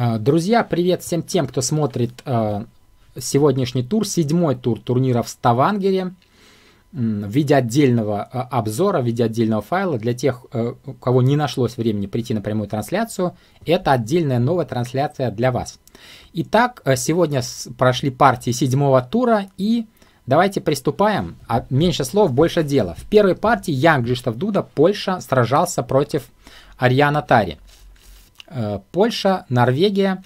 А, друзья, привет всем тем, кто смотрит а, сегодняшний тур, седьмой тур турнира в Ставангере в виде отдельного а, обзора, в виде отдельного файла. Для тех, э, у кого не нашлось времени прийти на прямую трансляцию, это отдельная новая трансляция для вас. Итак, э, сегодня прошли партии седьмого тура и давайте приступаем. А меньше слов, больше дела. В первой партии Янг Жиштов Дуда, Польша, сражался против Ариана Тари. Э, Польша, Норвегия.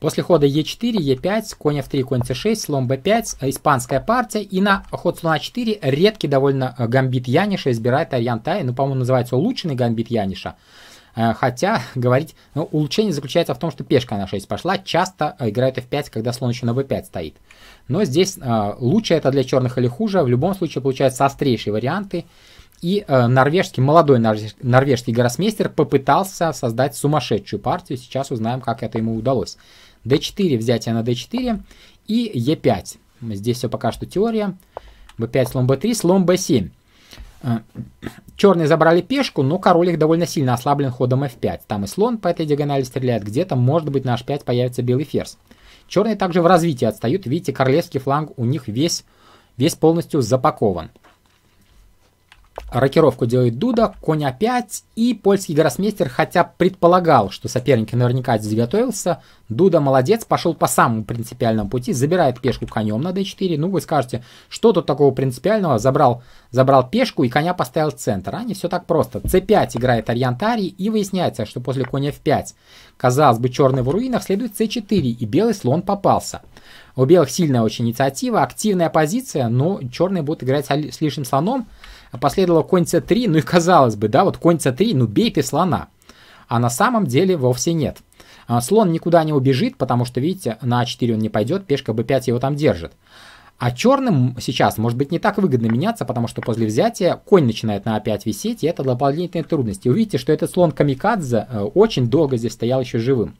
После хода Е4, Е5, конь F3, конь C6, слон B5, э, испанская партия. И на ход слона 4 а редкий довольно э, гамбит Яниша избирает Арьян Тай. Ну, по-моему, называется улучшенный гамбит Яниша. Хотя, говорить, ну, улучшение заключается в том, что пешка на 6 пошла. Часто играют f5, когда слон еще на b5 стоит. Но здесь э, лучше это для черных или хуже. В любом случае получаются острейшие варианты. И э, норвежский, молодой норвежский, норвежский гроссмейстер попытался создать сумасшедшую партию. Сейчас узнаем, как это ему удалось. d4, взятие на d4 и e5. Здесь все пока что теория. b5, слон b3, слон b7. Черные забрали пешку, но король их довольно сильно ослаблен ходом f5. Там и слон по этой диагонали стреляет, где-то, может быть, на h5 появится белый ферзь. Черные также в развитии отстают. Видите, королевский фланг у них весь, весь полностью запакован. Рокировку делает Дуда, конь А5, и польский гроссмейстер, хотя предполагал, что соперник наверняка готовился, Дуда молодец, пошел по самому принципиальному пути, забирает пешку конем на d4. Ну, вы скажете, что тут такого принципиального? Забрал, забрал пешку и коня поставил в центр. А не все так просто. c5 играет Ариантарий, и выясняется, что после коня f5, казалось бы, черный в руинах, следует c4, и белый слон попался. У белых сильная очень инициатива, активная позиция, но черные будут играть с лишним слоном, а последовало конь c3, ну и казалось бы, да, вот конь c3, ну бей ты слона. А на самом деле вовсе нет. А, слон никуда не убежит, потому что, видите, на а4 он не пойдет, пешка b5 его там держит. А черным сейчас, может быть, не так выгодно меняться, потому что после взятия конь начинает на А5 висеть, и это дополнительные трудности. Увидите, что этот слон Камикадзе э, очень долго здесь стоял еще живым.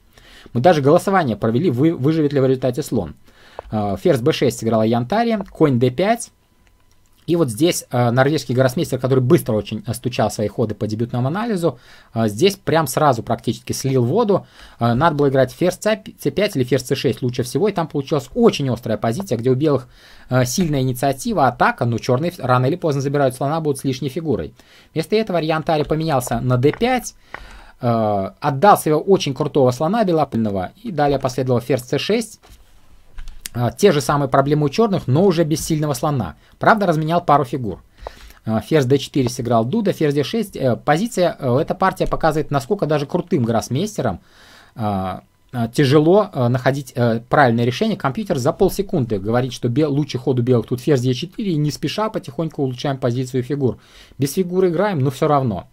Мы даже голосование провели, вы, выживет ли в результате слон. Э, ферзь b6 сыграла Янтари, конь d5, и вот здесь э, норвежский гроссмейстер, который быстро очень э, стучал свои ходы по дебютному анализу, э, здесь прям сразу практически слил воду. Э, надо было играть ферзь c5 или ферзь c6 лучше всего, и там получилась очень острая позиция, где у белых э, сильная инициатива, атака, но черные рано или поздно забирают слона, будут с лишней фигурой. Вместо этого Ари поменялся на d5, э, отдал своего очень крутого слона белопыльного, и далее последовал ферзь c6, а, те же самые проблемы у черных, но уже без сильного слона. Правда, разменял пару фигур. А, ферзь d4 сыграл Дуда, ферзь d6. Э, позиция, э, эта партия показывает, насколько даже крутым гроссмейстером а, тяжело э, находить правильное решение. Компьютер за полсекунды говорит, что лучший ход у белых тут ферзь d 4 и не спеша потихоньку улучшаем позицию фигур. Без фигуры играем, но все равно.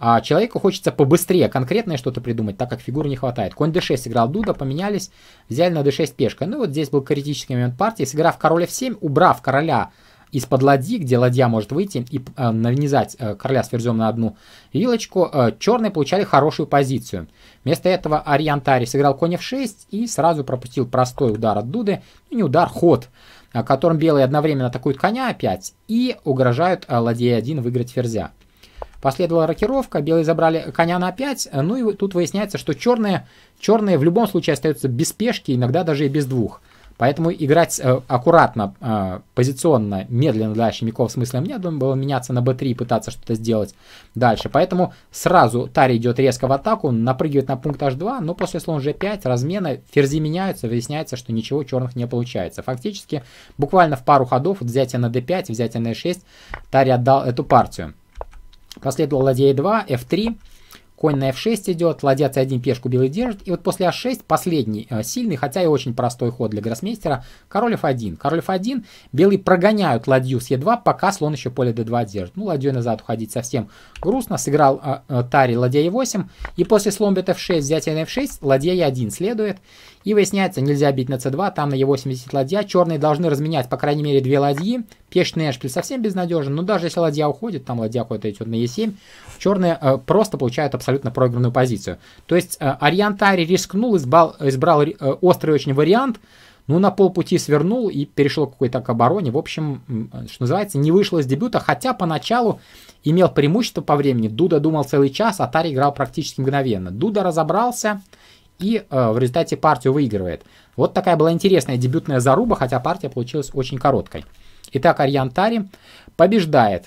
А человеку хочется побыстрее конкретное что-то придумать, так как фигуры не хватает. Конь d6 играл Дуда, поменялись, взяли на d6 пешка. Ну вот здесь был критический момент партии. Сыграв короля f7, убрав короля из-под ладьи, где ладья может выйти и э, нанизать э, короля с ферзем на одну вилочку, э, черные получали хорошую позицию. Вместо этого Ариантари сыграл конь f6 и сразу пропустил простой удар от Дуды, ну не удар, ход, которым белые одновременно атакуют коня опять и угрожают э, ладье 1 выиграть ферзя. Последовала рокировка, белые забрали коня на 5, э, ну и тут выясняется, что черные, черные в любом случае остаются без пешки, иногда даже и без двух. Поэтому играть э, аккуратно, э, позиционно, медленно дальше Миков смысла нет, было меняться на b3 и пытаться что-то сделать дальше. Поэтому сразу Тари идет резко в атаку, напрыгивает на пункт h2, но после слон g5, размена, ферзи меняются, выясняется, что ничего черных не получается. Фактически, буквально в пару ходов, вот взятие на d5, взятие на e6, э Тари отдал эту партию. Последовал ладья e2, f3, конь на f6 идет, ладья c1 пешку белый держит. И вот после h6 последний э, сильный, хотя и очень простой ход для гроссмейстера, король f1. Король f1, белые прогоняют ладью с e2, пока слон еще поле d2 держит. Ну, ладьей назад уходить совсем грустно. Сыграл э, э, Тари ладья e8, и после слон бьет f6, взятие на f6, ладья e1 следует. И выясняется, нельзя бить на c2, там на e80 ладья. Черные должны разменять, по крайней мере, две ладьи. Пешный эшпиль совсем безнадежен, но ну, даже если ладья уходит, там ладья какой-то идет на e7, черные э, просто получают абсолютно проигранную позицию. То есть э, Ариантари рискнул, избал, избрал э, острый очень вариант, ну, на полпути свернул и перешел к какой-то к обороне. В общем, э, что называется, не вышел из дебюта, хотя поначалу имел преимущество по времени. Дуда думал целый час, а Тари играл практически мгновенно. Дуда разобрался, и э, в результате партию выигрывает. Вот такая была интересная дебютная заруба, хотя партия получилась очень короткой. Итак, Ариан Тари побеждает.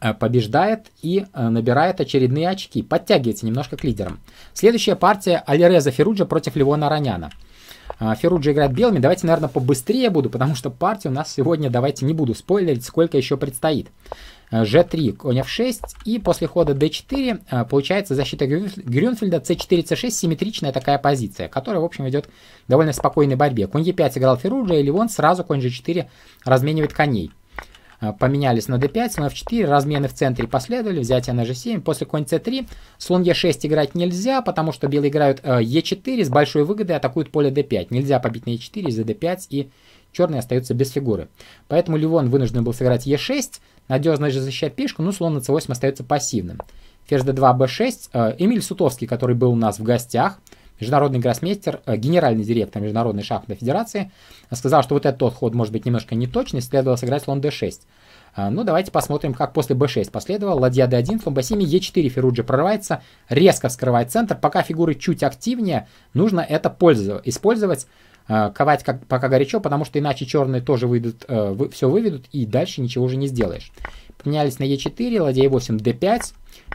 Э, побеждает и э, набирает очередные очки. Подтягивается немножко к лидерам. Следующая партия Алиреза Феруджа против Левона Раняна. Э, Феруджа играет белыми. Давайте, наверное, побыстрее буду, потому что партии у нас сегодня, давайте не буду спойлерить, сколько еще предстоит g3, э, конь f6, и после хода d4 э, получается защита Грюнфельда c4, c6, симметричная такая позиция, которая, в общем, идет довольно спокойной борьбе. Конь e5 играл Ферруджа, и Ливон сразу конь g4 разменивает коней. Э, поменялись на d5, слон f4, размены в центре последовали, взятие на g7, после конь c3, слон e6 играть нельзя, потому что белые играют e4 с большой выгодой, атакуют поле d5, нельзя побить на e4 за d5 и черные остаются без фигуры. Поэтому Ливон вынужден был сыграть Е6, надежно же защищать пешку, ну, но слон на c8 остается пассивным. Ферзь d2, b6. Э, Эмиль Сутовский, который был у нас в гостях, международный гроссмейстер, э, генеральный директор Международной шахматной федерации, сказал, что вот этот ход может быть немножко неточный, следовало сыграть слон d6. Э, ну, давайте посмотрим, как после b6 последовал Ладья d1, слон b7, e4 Феруджи прорывается, резко вскрывает центр. Пока фигуры чуть активнее, нужно это использовать. Э, ковать как, пока горячо, потому что иначе черные тоже выйдут, э, вы, все выведут, и дальше ничего уже не сделаешь. Поменялись на Е4, ладья Е8, Д5,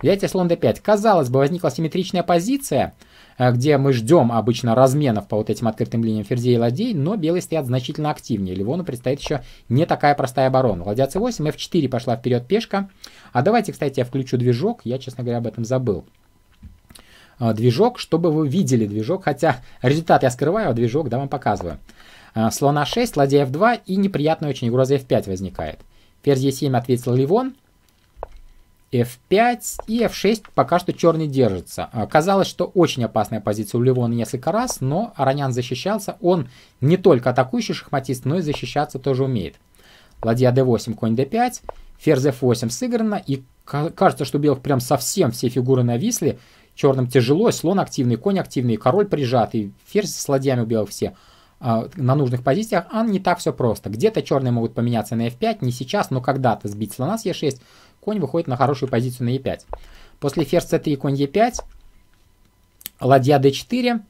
взятие слон Д5. Казалось бы, возникла симметричная позиция, э, где мы ждем обычно разменов по вот этим открытым линиям ферзей и ладей, но белые стоят значительно активнее. Ливону предстоит еще не такая простая оборона. Ладья С8, F4 пошла вперед пешка. А давайте, кстати, я включу движок, я, честно говоря, об этом забыл. А, движок, чтобы вы видели движок, хотя результат я скрываю, а движок да, вам показываю. А, слона 6, ладья f2 и неприятная очень угроза f5 возникает. Ферзь e7 ответил Ливон, f5 и f6 пока что черный держится. А, казалось, что очень опасная позиция у Ливона несколько раз, но Аронян защищался. Он не только атакующий шахматист, но и защищаться тоже умеет. Ладья d8, конь d5, ферзь f8 сыграно, и кажется, что белых прям совсем все фигуры нависли черным тяжело, слон активный, конь активный, король прижатый, ферзь с ладьями белых все а, на нужных позициях, а не так все просто. Где-то черные могут поменяться на f5, не сейчас, но когда-то сбить слона с e6, конь выходит на хорошую позицию на e5. После ферзь c3, конь e5, ладья d4,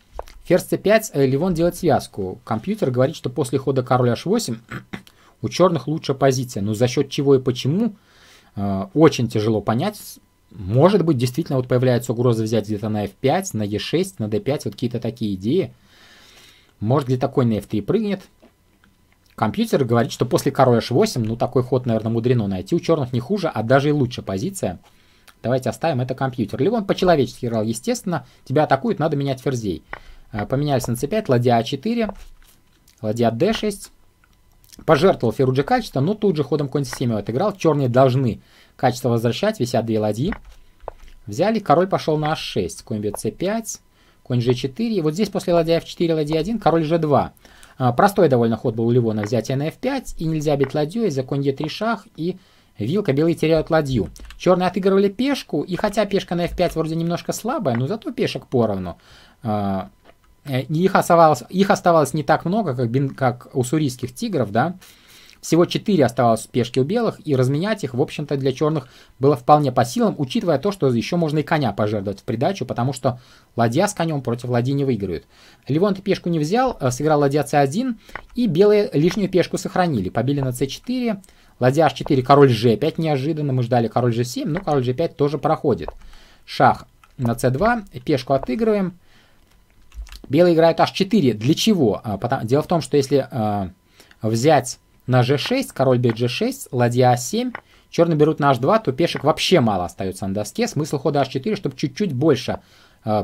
ферзь c5, э, Ливон делает связку. Компьютер говорит, что после хода короля h8 у черных лучшая позиция, но за счет чего и почему, э, очень тяжело понять, может быть, действительно вот появляется угроза взять где-то на f5, на e6, на d5, вот какие-то такие идеи. Может, где то такой на f3 прыгнет. Компьютер говорит, что после король h8, ну такой ход, наверное, мудрено найти. У черных не хуже, а даже и лучше позиция. Давайте оставим это компьютер. либо он по-человечески играл, естественно. Тебя атакуют, надо менять ферзей. Э, поменялись на c5, ладья а4, ладья d6. Пожертвовал Феруджа качество, но тут же ходом конь 7 отыграл. Черные должны качество возвращать, висят две ладьи. Взяли, король пошел на h6, а конь бьет 5 конь g4. И вот здесь после ладья f4, ладья 1, король g2. А, простой довольно ход был у Ливона, взятие на f5, и нельзя бить ладью, из-за конь e3 шах, и вилка белые теряют ладью. Черные отыгрывали пешку, и хотя пешка на f5 вроде немножко слабая, но зато пешек поровну. А, Э, их оставалось, их оставалось не так много, как, как у сурийских тигров, да. Всего 4 оставалось в спешке у белых, и разменять их, в общем-то, для черных было вполне по силам, учитывая то, что еще можно и коня пожертвовать в придачу, потому что ладья с конем против ладьи не выиграют. Левонт пешку не взял, э, сыграл ладья c1, и белые лишнюю пешку сохранили. Побили на c4, ладья h4, король g5 неожиданно, мы ждали король g7, но король g5 тоже проходит. Шах на c2, пешку отыгрываем, Белый играет h4. Для чего? А, дело в том, что если а, взять на g6, король бьет g6, ладья a7, а черные берут на h2, то пешек вообще мало остается на доске. Смысл хода h4, чтобы чуть-чуть больше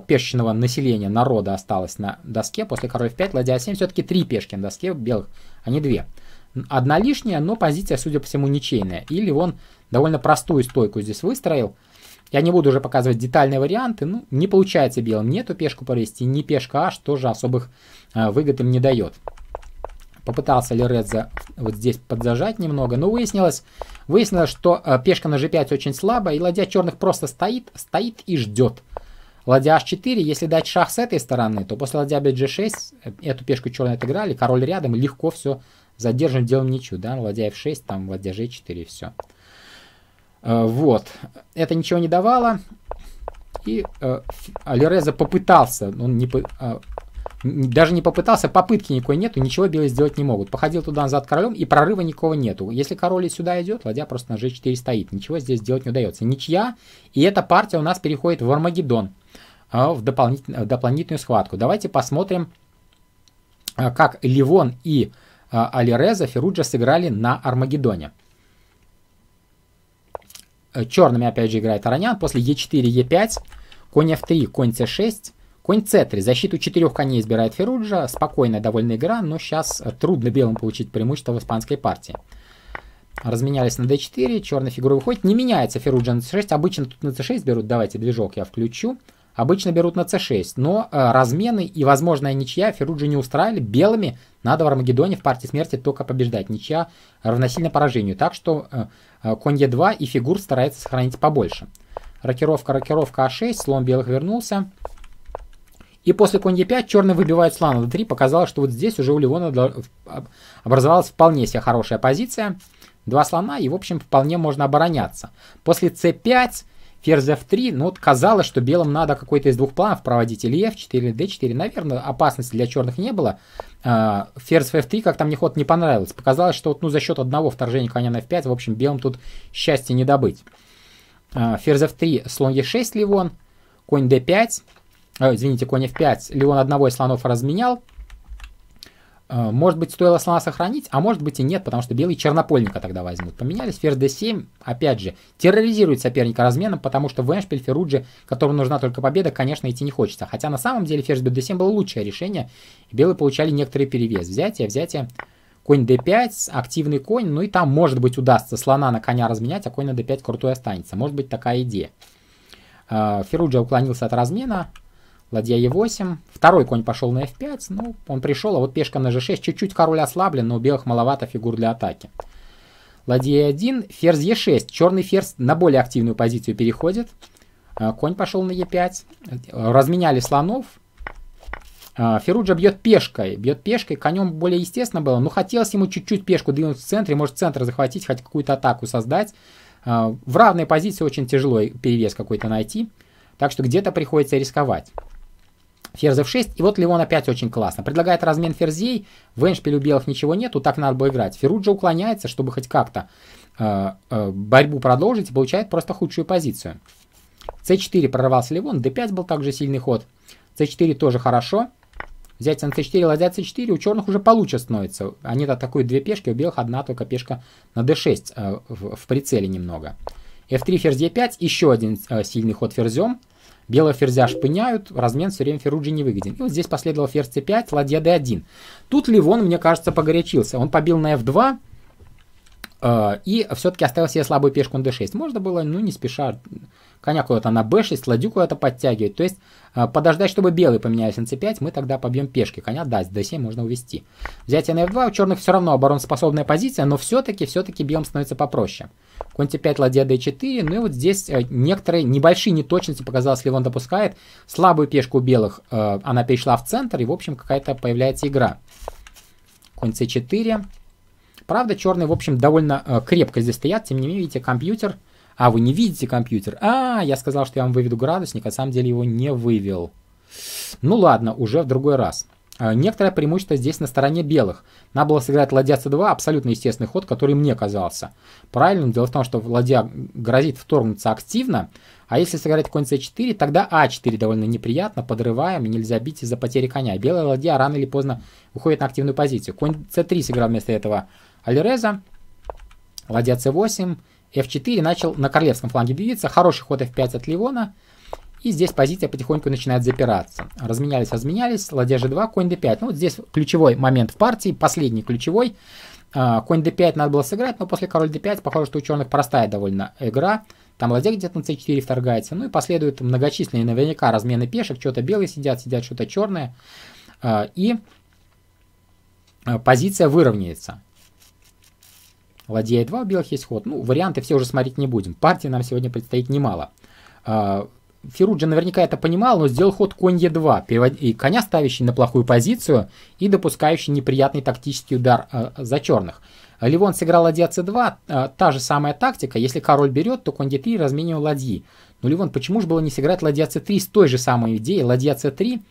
пешечного населения народа осталось на доске. После король f5, ладья a7, все-таки три пешки на доске белых, а не две. Одна лишняя, но позиция, судя по всему, ничейная. Или он довольно простую стойку здесь выстроил – я не буду уже показывать детальные варианты. Ну, не получается белым нету пешку провести, ни пешка аж тоже особых э, выгод им не дает. Попытался Лередза вот здесь подзажать немного, но выяснилось, выяснилось что э, пешка на g5 очень слабая, и ладья черных просто стоит, стоит и ждет. Ладья h4, если дать шах с этой стороны, то после ладья бьет g6, э, эту пешку черные отыграли, король рядом, легко все задержим, делаем ничью, да, ладья f6, там ладья g4, и все. Э, вот. Это ничего не давало. И э, Алиреза попытался, он не, а, даже не попытался, попытки никакой нету, ничего белые сделать не могут. Походил туда-назад королем, и прорыва никого нету. Если король сюда идет, ладья просто на g4 стоит. Ничего здесь сделать не удается. Ничья, и эта партия у нас переходит в Армагеддон, э, в, дополнит, в дополнительную схватку. Давайте посмотрим, как Ливон и Алиреза Феруджа сыграли на Армагеддоне. Э, черными опять же играет Аронян. После Е4, Е5, конь F3, конь c 6 конь c 3 Защиту четырех коней избирает Феруджа. Спокойная довольно игра, но сейчас э, трудно белым получить преимущество в испанской партии. Разменялись на d4, черная фигура выходит. Не меняется Феруджа на c6. Обычно тут на c6 берут. Давайте движок я включу. Обычно берут на c6, но э, размены и возможная ничья Феруджи не устраивали. Белыми надо в Армагеддоне в партии смерти только побеждать. Ничья равносильно поражению. Так что э, Э, конь Е2 и фигур старается сохранить побольше. Рокировка, рокировка А6, слон белых вернулся. И после конь Е5 черный выбивает слона. d 3 Показалось, что вот здесь уже у Леона образовалась вполне себе хорошая позиция. Два слона, и в общем вполне можно обороняться. После c5 ферзь f3, но вот казалось, что белым надо какой-то из двух планов проводить, или f4, или d4. Наверное, опасности для черных не было. А, ферзь f3 как-то мне ход не понравился. Показалось, что вот, ну, за счет одного вторжения коня на f5, в общем, белым тут счастья не добыть. А, ферзь f3, слон e6, Ливон, конь d5, э, извините, конь f5, Ливон одного из слонов разменял, а, может быть, стоило слона сохранить, а может быть и нет, потому что белые чернопольника тогда возьмут. Поменялись ферзь d7, опять же, терроризирует соперника разменом, потому что в Эншпиль Ферруджи, которому нужна только победа, конечно, идти не хочется. Хотя на самом деле ферзь b7 было лучшее решение, белые получали некоторый перевес. Взятие, взятие, конь d5, активный конь, ну и там, может быть, удастся слона на коня разменять, а конь на d5 крутой останется. Может быть, такая идея. А, Ферруджа уклонился от размена, Ладья e 8 Второй конь пошел на F5. Ну, он пришел, а вот пешка на G6. Чуть-чуть король ослаблен, но у белых маловато фигур для атаки. Ладья e 1 ферзь e 6 Черный ферзь на более активную позицию переходит. А, конь пошел на e 5 Разменяли слонов. А, Феруджа бьет пешкой. Бьет пешкой. Конем более естественно было. Но хотелось ему чуть-чуть пешку двинуть в центре. Может, центр захватить, хоть какую-то атаку создать. А, в равной позиции очень тяжело перевес какой-то найти. Так что где-то приходится рисковать. Ферзь f6, и вот Леон опять очень классно. Предлагает размен ферзей, в эндшпиле у белых ничего нету, так надо бы играть. Феруджа уклоняется, чтобы хоть как-то э, э, борьбу продолжить, и получает просто худшую позицию. c4 прорвался Леон, d5 был также сильный ход. c4 тоже хорошо. Взять на c4, ладья c4, у черных уже получше становится. Они то атакуют две пешки, у белых одна только пешка на d6 э, в, в прицеле немного. f3, ферзь e5, еще один э, сильный ход ферзем. Белого ферзя шпыняют, размен все время Феруджи не выгоден. И вот здесь последовал ферзь c5, ладья d1. Тут Ливон, мне кажется, погорячился. Он побил на f2, э, и все-таки оставил себе слабую пешку на d6. Можно было, ну, не спеша коня куда-то на b6, ладью куда-то подтягивать. То есть а, подождать, чтобы белый поменялись на c5, мы тогда побьем пешки. Коня, да, с d7 можно увести. Взятие на f2, у черных все равно обороноспособная позиция, но все-таки, все-таки белым становится попроще. Конь c5, ладья d4, ну и вот здесь э, некоторые небольшие неточности, показалось, Ливон допускает. Слабую пешку у белых, э, она перешла в центр, и, в общем, какая-то появляется игра. Конь c4. Правда, черные, в общем, довольно э, крепко здесь стоят, тем не менее, видите, компьютер а, вы не видите компьютер? А, я сказал, что я вам выведу градусник, а на самом деле его не вывел. Ну ладно, уже в другой раз. А, некоторое преимущество здесь на стороне белых. Надо было сыграть ладья c2, абсолютно естественный ход, который мне казался правильным. Дело в том, что ладья грозит вторгнуться активно, а если сыграть конь c4, тогда а4 довольно неприятно, подрываем, нельзя бить из-за потери коня. Белая ладья рано или поздно уходит на активную позицию. Конь c3 сыграл вместо этого Альреза, ладья c8, f4 начал на королевском фланге двигаться. Хороший ход f5 от Ливона. И здесь позиция потихоньку начинает запираться. Разменялись, разменялись. Ладья g2, конь d5. Ну, вот здесь ключевой момент в партии, последний ключевой. А, конь d5 надо было сыграть, но после король d5, похоже, что у черных простая довольно игра. Там ладья где-то на c4 вторгается. Ну и последуют многочисленные наверняка размены пешек. Что-то белые сидят, сидят что-то черное. А, и а, позиция выровняется. Ладья e2, белых есть ход. Ну, варианты все уже смотреть не будем. Партии нам сегодня предстоит немало. А, Феруджи наверняка это понимал, но сделал ход конь e 2 перевод... и коня ставящий на плохую позицию и допускающий неприятный тактический удар э, за черных. Ливон сыграл ладья c2, э, а, та же самая тактика, если король берет, то конь d3 разменивал ладьи. Но Ливон почему же было не сыграть ладья c3 с той же самой идеей, ладья c3,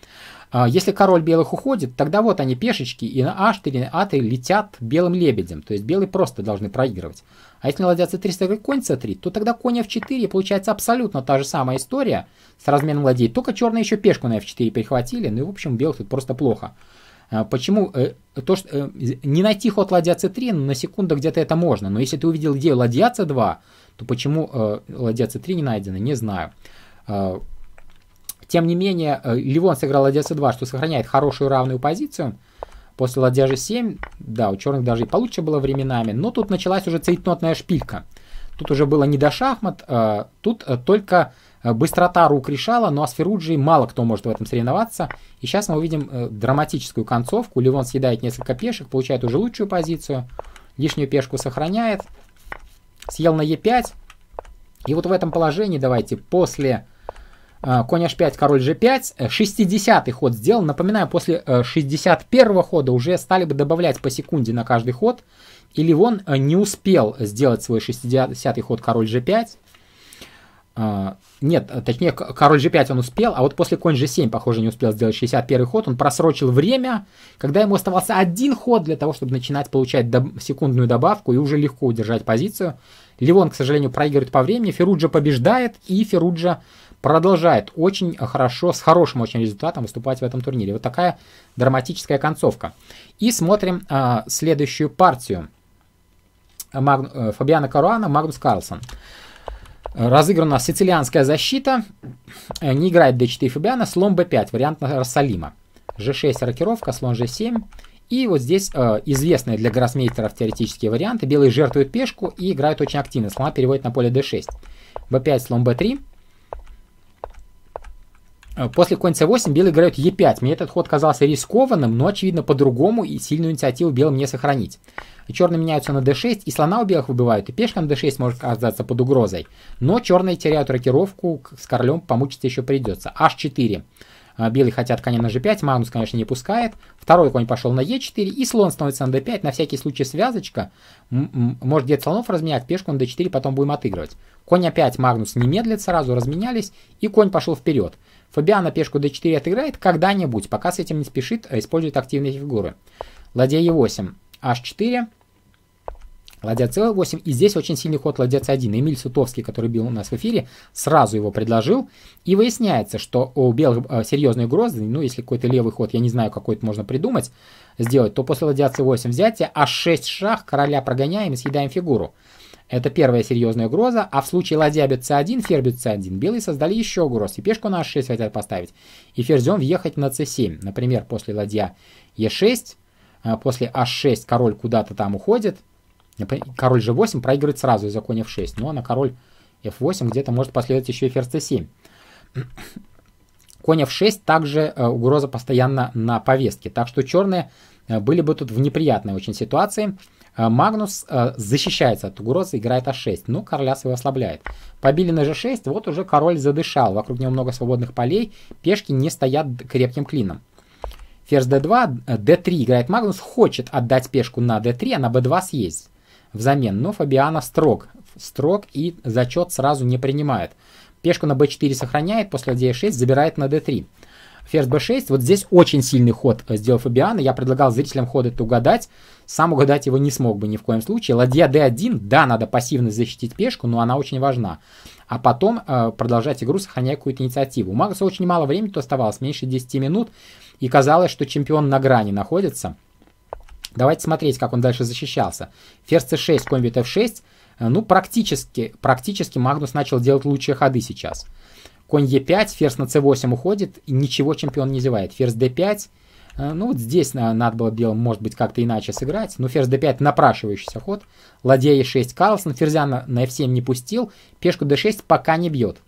а, если король белых уходит, тогда вот они пешечки и на h 4 на А3 летят белым лебедем. То есть белые просто должны проигрывать. А если ладья c3 сыграет конь c3, то тогда конь f4 получается абсолютно та же самая история с разменом ладей. Только черные еще пешку на f4 перехватили. Ну и в общем белых тут просто плохо. А, почему? Э, то, что, э, не найти ход ладья c3, на секунду где-то это можно. Но если ты увидел идею ладья c2, то почему э, ладья c3 не найдена, не знаю. А, тем не менее, э, Ливон сыграл ладья c2, что сохраняет хорошую равную позицию. После ладья g7, да, у черных даже и получше было временами, но тут началась уже цейтнотная шпилька. Тут уже было не до шахмат, э, тут э, только быстрота рук решала, но Асферуджи мало кто может в этом соревноваться. И сейчас мы увидим драматическую концовку. Ливон съедает несколько пешек, получает уже лучшую позицию, лишнюю пешку сохраняет, съел на e5. И вот в этом положении, давайте, после а, конь h5, король g5, 60 э, ход сделал. Напоминаю, после 61 э, хода уже стали бы добавлять по секунде на каждый ход. И Ливон э, не успел сделать свой 60 ход король g5. А, нет, точнее, король g5 он успел, а вот после конь g7, похоже, не успел сделать 61 ход. Он просрочил время, когда ему оставался один ход для того, чтобы начинать получать доб секундную добавку и уже легко удержать позицию. Ливон, к сожалению, проигрывает по времени, Феруджа побеждает, и Феруджа продолжает очень хорошо, с хорошим очень результатом выступать в этом турнире. Вот такая драматическая концовка. И смотрим а, следующую партию. Маг... Э, Фабиана Каруана, Магнус Карлсон. Разыграна сицилианская защита. Э, не играет d4 Фабиана. Слон b5. Вариант Расалима. g6 рокировка, слон g7. И вот здесь э, известные для гроссмейстеров теоретические варианты. Белые жертвуют пешку и играют очень активно. Слона переводит на поле d6. b5, слон b3. А, после конь c8 белый играет e5. Мне этот ход казался рискованным, но, очевидно, по-другому и сильную инициативу белым не сохранить. Черные меняются на d6, и слона у белых выбивают, и пешка на d6 может оказаться под угрозой. Но черные теряют рокировку, с королем помучиться еще придется. h4. А, белые хотят коня на g5, Магнус, конечно, не пускает. Второй конь пошел на e4, и слон становится на d5. На всякий случай связочка. Может дед слонов разменять, пешку на d4, потом будем отыгрывать. Конь опять Магнус не медлит сразу, разменялись, и конь пошел вперед. Фабиана пешку d4 отыграет когда-нибудь, пока с этим не спешит, а использует активные фигуры. Ладья e8, h4, ладья c8. И здесь очень сильный ход ладья c1. Эмиль Сутовский, который бил у нас в эфире, сразу его предложил. И выясняется, что у белых э, серьезные угрозы, ну если какой-то левый ход, я не знаю, какой это можно придумать, сделать, то после ладья c8 взятия, а 6 шах короля прогоняем и съедаем фигуру. Это первая серьезная угроза, а в случае ладья бьет c1, ферзь бьет c1, белые создали еще угроз, и пешку на h6 хотят поставить, и ферзем въехать на c7. Например, после ладья e6, а, после h6 король куда-то там уходит, король g8 проигрывает сразу из-за коня f6, но на король f8 где-то может последовать еще и ферзь c7. Конь f6 также э, угроза постоянно на повестке, так что черные э, были бы тут в неприятной очень ситуации, Э, Магнус э, защищается от угрозы, играет а6, но короля своего ослабляет. Побили на g6, вот уже король задышал, вокруг него много свободных полей, пешки не стоят крепким клином. Ферзь d2, d3 э, играет Магнус, хочет отдать пешку на d3, а на b2 съесть взамен, но Фабиана строг, строг и зачет сразу не принимает. Пешку на b4 сохраняет, после d6 забирает на d3 ферзь b6. Вот здесь очень сильный ход э, сделал Фабиана. Я предлагал зрителям ход это угадать. Сам угадать его не смог бы ни в коем случае. Ладья d1, да, надо пассивно защитить пешку, но она очень важна. А потом э, продолжать игру, сохраняя какую-то инициативу. У Магуса очень мало времени то оставалось, меньше 10 минут. И казалось, что чемпион на грани находится. Давайте смотреть, как он дальше защищался. Ферзь c6, конь бит f6. Ну, практически, практически Магнус начал делать лучшие ходы сейчас конь Е5, ферзь на c 8 уходит, и ничего чемпион не зевает. Ферзь d 5 э, ну вот здесь надо было белым, может быть, как-то иначе сыграть. Но ферзь d5 напрашивающийся ход. Ладья e6 Карлсон. Ферзя на, на f7 не пустил. Пешку d6 пока не бьет.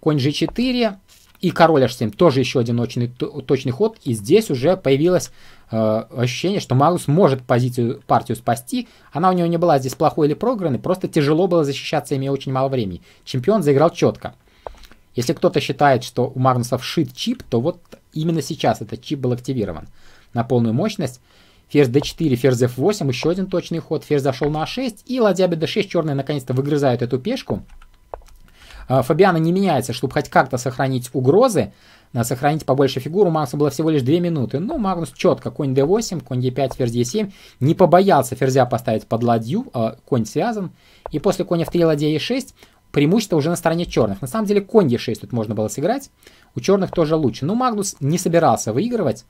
Конь g4 и король h7. Тоже еще один очень точный ход. И здесь уже появилось э, ощущение, что Магнус может позицию, партию спасти. Она у него не была здесь плохой или проигранной. Просто тяжело было защищаться, имея очень мало времени. Чемпион заиграл четко. Если кто-то считает, что у Магнуса вшит чип, то вот именно сейчас этот чип был активирован на полную мощность. Ферзь d4, ферзь f8, еще один точный ход. Ферзь зашел на a6 а и ладья b6 черные наконец-то выгрызают эту пешку. А, Фабиана не меняется, чтобы хоть как-то сохранить угрозы, а, сохранить побольше фигуру. У Магнуса было всего лишь 2 минуты. Ну, Магнус четко. Конь d8, конь d 5 ферзь e7. Не побоялся ферзя поставить под ладью. Конь связан. И после коня в 3 ладья e6 преимущество уже на стороне черных. На самом деле конь d6 тут можно было сыграть. У черных тоже лучше. Но Магнус не собирался выигрывать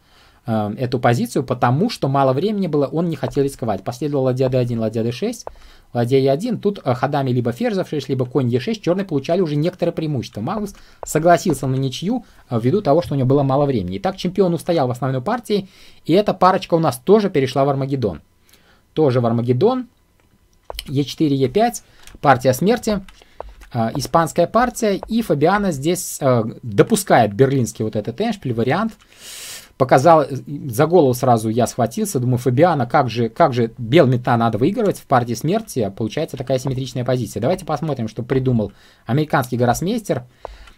э, эту позицию, потому что мало времени было, он не хотел рисковать. Последовало ладья d1, ладья d6, ладья e1. Тут э, ходами либо ферзь f6, либо конь d6 черные получали уже некоторое преимущество. Магнус согласился на ничью э, ввиду того, что у него было мало времени. Итак, чемпион устоял в основной партии, и эта парочка у нас тоже перешла в Армагеддон. Тоже в Армагеддон. e 4 e 5 партия смерти. А, испанская партия, и Фабиана здесь а, допускает берлинский вот этот эншпиль вариант. Показал, за голову сразу я схватился, думаю, Фабиана как же, как же бел мета надо выигрывать в партии смерти, а получается такая симметричная позиция. Давайте посмотрим, что придумал американский гроссмейстер.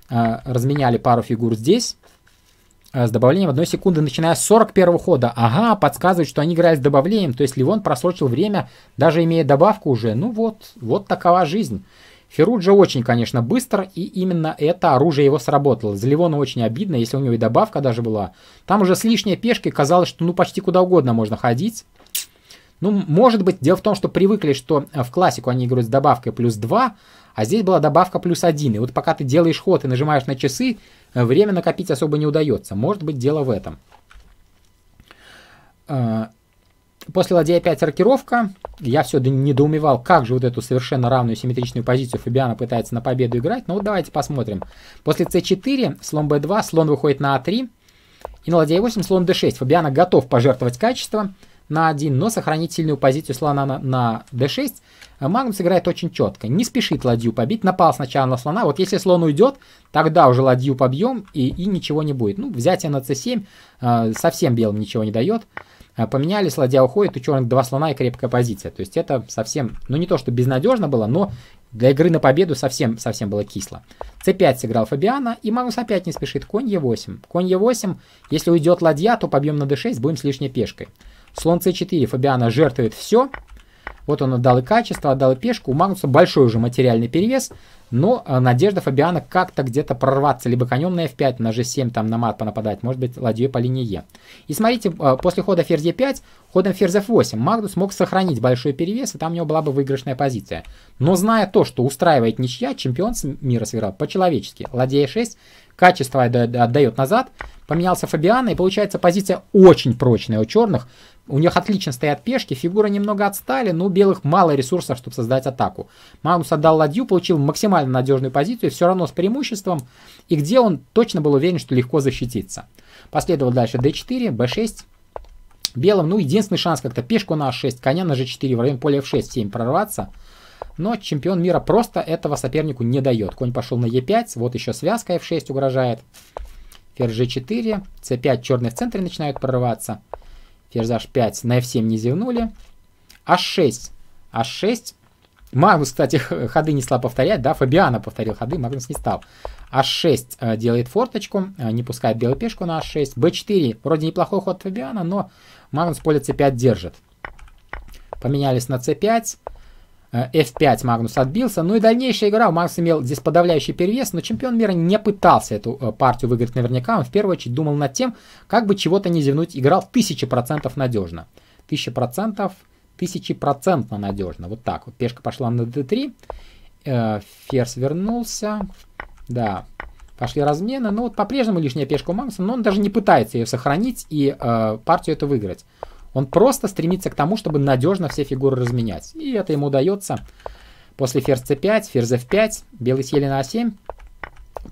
Разменяли пару фигур здесь с добавлением одной секунды, начиная с 41 хода. Ага, подсказывает, что они играют с добавлением, то есть Ливон просрочил время, даже имея добавку уже. Ну вот, вот такова жизнь. Феруджа очень, конечно, быстро, и именно это оружие его сработало. За Ливона очень обидно, если у него и добавка даже была. Там уже с лишней пешкой казалось, что ну почти куда угодно можно ходить. Ну, может быть, дело в том, что привыкли, что э, в классику они играют с добавкой плюс 2, а здесь была добавка плюс 1. И вот пока ты делаешь ход и нажимаешь на часы, э, время накопить особо не удается. Может быть, дело в этом. Э, После ладья 5 аркировка. Я все недоумевал, как же вот эту совершенно равную симметричную позицию Фабиана пытается на победу играть. Но ну вот давайте посмотрим. После c4, слон b2, слон выходит на a3. А и на ладья 8 слон d6. Фабиана готов пожертвовать качество на 1, но сохранить сильную позицию слона на, на d6. Э, Магнус играет очень четко. Не спешит ладью побить. Напал сначала на слона. Вот если слон уйдет, тогда уже ладью побьем и, и ничего не будет. Ну, взятие на c7 э, совсем белым ничего не дает. Э, поменялись, ладья уходит, у черных два слона и крепкая позиция. То есть это совсем, ну не то, что безнадежно было, но для игры на победу совсем, совсем было кисло. c5 сыграл Фабиана, и Магнус опять не спешит. Конь e8. Конь e8, если уйдет ладья, то побьем на d6, будем с лишней пешкой. Слон c4, Фабиана жертвует все. Вот он отдал и качество, отдал и пешку. У Магнуса большой уже материальный перевес. Но э, надежда Фабиана как-то где-то прорваться, либо конем на f5, на g7 там на мат понападать, может быть ладьей по линии e. И смотрите, э, после хода ферзь e5, ходом ферзь f8 Магнус мог сохранить большой перевес, и там у него была бы выигрышная позиция. Но зная то, что устраивает ничья, чемпион мира сыграл по-человечески. Ладья e6, качество отдает назад. Поменялся Фабиана, и получается позиция очень прочная у черных. У них отлично стоят пешки, фигуры немного отстали, но у белых мало ресурсов, чтобы создать атаку. Магнус отдал ладью, получил максимально надежную позицию, все равно с преимуществом, и где он точно был уверен, что легко защититься. Последовал дальше d4, b6, белым, ну, единственный шанс как-то пешку на h6, а коня на g4 в район поля f6, 7 прорваться – но чемпион мира просто этого сопернику не дает. Конь пошел на Е5, вот еще связка F6 угрожает. Ферзь G4, C5 черные в центре начинают прорываться. Ферзь H5 на F7 не зевнули. H6, H6. Магнус, кстати, ходы не стал повторять, да, Фабиана повторил ходы, Магнус не стал. H6 э, делает форточку, э, не пускает белую пешку на H6. B4, вроде неплохой ход Фабиана, но Магнус поле C5 держит. Поменялись на C5. F5 э, Магнус отбился. Ну и дальнейшая игра. Магнус имел здесь подавляющий перевес, но чемпион мира не пытался эту э, партию выиграть наверняка. Он в первую очередь думал над тем, как бы чего-то не зевнуть. Играл тысячи процентов надежно. Тысяча процентов, тысячи процентно надежно. Вот так вот. Пешка пошла на d3. Э, Ферзь вернулся. Да. Пошли размены. Но ну, вот по-прежнему лишняя пешка у Магнуса, но он даже не пытается ее сохранить и э, партию эту выиграть. Он просто стремится к тому, чтобы надежно все фигуры разменять. И это ему удается. После ферзь c5, ферзь f5, белый сели на a7. А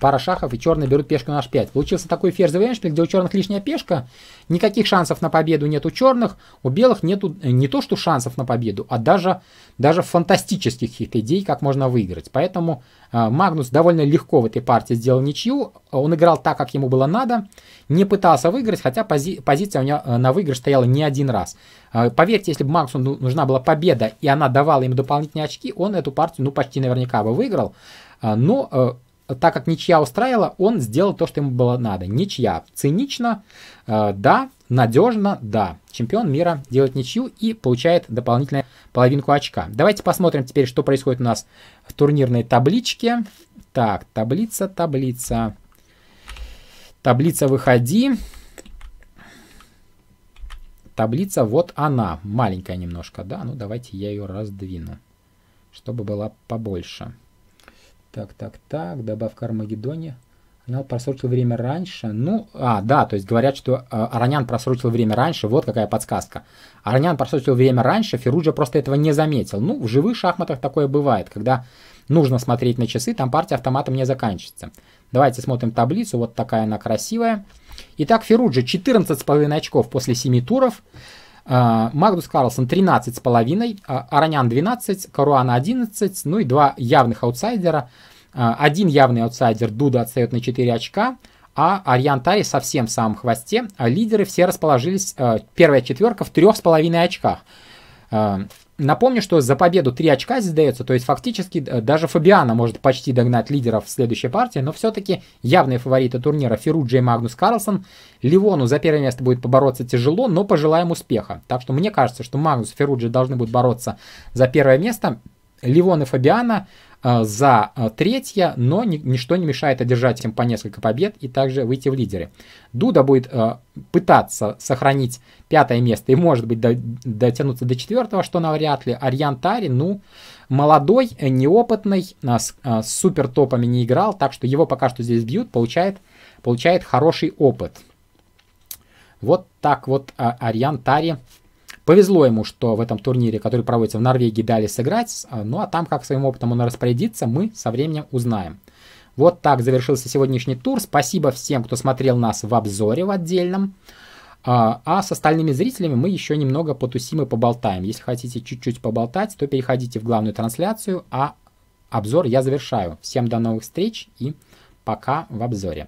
пара шахов, и черные берут пешку на h5. Получился такой ферзовый эндшпиль, где у черных лишняя пешка, никаких шансов на победу нет у черных, у белых нету э, не то что шансов на победу, а даже, даже фантастических каких-то идей, как можно выиграть. Поэтому э, Магнус довольно легко в этой партии сделал ничью, он играл так, как ему было надо, не пытался выиграть, хотя пози позиция у него э, на выигрыш стояла не один раз. Э, поверьте, если бы Магнусу ну, нужна была победа, и она давала ему дополнительные очки, он эту партию ну почти наверняка бы выиграл, э, но так как ничья устраивала, он сделал то, что ему было надо. Ничья. Цинично, э, да. Надежно, да. Чемпион мира делает ничью и получает дополнительную половинку очка. Давайте посмотрим теперь, что происходит у нас в турнирной табличке. Так, таблица, таблица. Таблица выходи. Таблица вот она. Маленькая немножко, да? Ну, давайте я ее раздвину, чтобы была побольше. Так, так, так, добавка Армагеддоне. Она просрочил время раньше. Ну, а, да, то есть говорят, что э, Аранян просрочил время раньше. Вот какая подсказка. Аронян просрочил время раньше, Феруджа просто этого не заметил. Ну, в живых шахматах такое бывает, когда нужно смотреть на часы, там партия автоматом не заканчивается. Давайте смотрим таблицу, вот такая она красивая. Итак, Феруджи 14,5 очков после 7 туров. А, Магнус Карлсон половиной, а Аранян 12, Каруана 11, ну и два явных аутсайдера. А, один явный аутсайдер Дуда отстает на 4 очка, а Ариан Тари совсем в самом хвосте. Лидеры все расположились, первая четверка в трех с половиной очках. Напомню, что за победу 3 очка здесь дается, то есть фактически э, даже Фабиана может почти догнать лидеров в следующей партии, но все-таки явные фавориты турнира Феруджи и Магнус Карлсон. Ливону за первое место будет побороться тяжело, но пожелаем успеха. Так что мне кажется, что Магнус и Феруджи должны будут бороться за первое место. Ливон и Фабиана э, за э, третье, но ничто не мешает одержать им по несколько побед и также выйти в лидеры. Дуда будет э, пытаться сохранить пятое место и, может быть, дотянуться до четвертого, что навряд ли. Арьян Тари, ну, молодой, неопытный, с супер топами не играл, так что его пока что здесь бьют, получает, получает хороший опыт. Вот так вот Арьян Тари Повезло ему, что в этом турнире, который проводится в Норвегии, дали сыграть. А, ну а там, как своим опытом он распорядится, мы со временем узнаем. Вот так завершился сегодняшний тур. Спасибо всем, кто смотрел нас в обзоре в отдельном. А, а с остальными зрителями мы еще немного потусим и поболтаем. Если хотите чуть-чуть поболтать, то переходите в главную трансляцию, а обзор я завершаю. Всем до новых встреч и пока в обзоре.